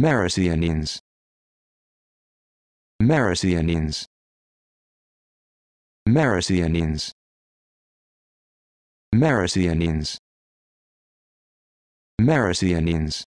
Marcianines. Marcianines. Marcianines. Marcianines. Marcianines.